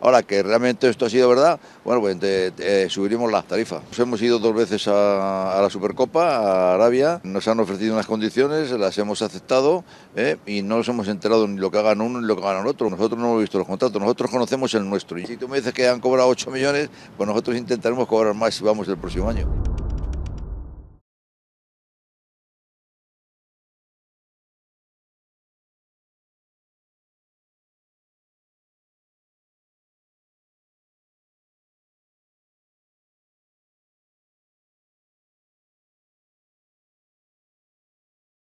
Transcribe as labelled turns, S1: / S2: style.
S1: Ahora que realmente esto ha sido verdad, bueno, pues eh, subiremos las tarifas. hemos ido dos veces a, la Supercopa, a Arabia, nos han ofrecido unas condiciones, las hemos aceptado eh, y no nos hemos enterado ni lo que hagan uno ni lo que hagan otro. Nosotros no hemos visto los contratos, nosotros conocemos el nuestro. Y si tú me dices que han cobrado 8 millones, pues nosotros intentaremos cobrar más si vamos el próximo
S2: año.